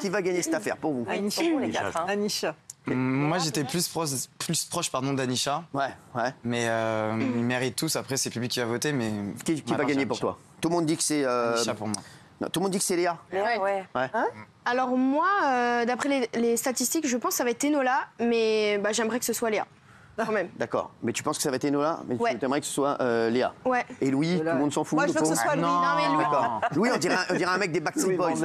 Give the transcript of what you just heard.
qui, va gagner cette affaire pour vous Anisha. les quatre, hein. Anisha. Mm, moi, j'étais plus proche, pardon, d'Anisha. Ouais, ouais. Mais euh, ils méritent tous. Après, c'est le public qui va voter. mais... Qui, va gagner pour toi Tout le monde dit que c'est. Euh, Anisha pour moi. tout le monde dit que c'est Léa. Ouais, ouais. Hein Alors, moi, euh, d'après les, statistiques, je pense que ça va être Enola, mais bah, j'aimerais que ce soit Léa. D'accord. Mais tu penses que ça va être Enola Mais tu aimerais que ce soit Léa. Ouais. Et Louis, tout le monde s'en fout. Moi, je veux que ce soit Louis. Non, mais ah, Louis. Louis on, dirait, on dirait, un mec des Backstreet Boys.